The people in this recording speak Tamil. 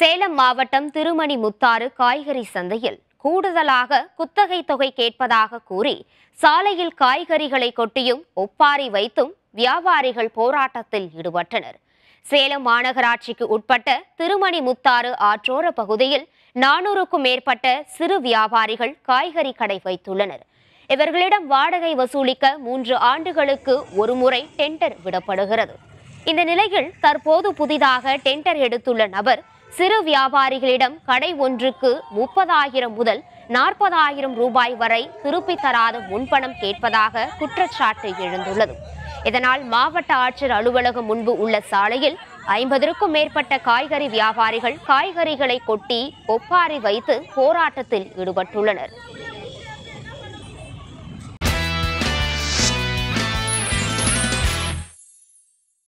சேலம் மாவட்டம் திருமணி முத்தாறு காய்கறி சந்தையில் கூடுதலாக குத்தகை தொகை கேட்பதாக கூறி சாலையில் காய்கறிகளை கொட்டியும் ஒப்பாரி வைத்தும் வியாபாரிகள் போராட்டத்தில் ஈடுபட்டனர் சேலம் மாநகராட்சிக்கு உட்பட்ட திருமணி முத்தாறு ஆற்றோர பகுதியில் நானூறுக்கும் மேற்பட்ட சிறு வியாபாரிகள் காய்கறி கடை வைத்துள்ளனர் இவர்களிடம் வாடகை வசூலிக்க மூன்று ஆண்டுகளுக்கு ஒருமுறை டெண்டர் விடப்படுகிறது இந்த நிலையில் தற்போது புதிதாக டெண்டர் எடுத்துள்ள நபர் சிறு வியாபாரிகளிடம் கடை ஒன்றுக்கு முப்பதாயிரம் முதல் நாற்பதாயிரம் ரூபாய் வரை திருப்பி தராத முன்பணம் கேட்பதாக குற்றச்சாட்டு எழுந்துள்ளது இதனால் மாவட்ட ஆட்சியர் அலுவலகம் முன்பு உள்ள சாலையில் ஐம்பதற்கும் மேற்பட்ட காய்கறி வியாபாரிகள் காய்கறிகளை கொட்டி ஒப்பாரி வைத்து போராட்டத்தில் ஈடுபட்டுள்ளனர்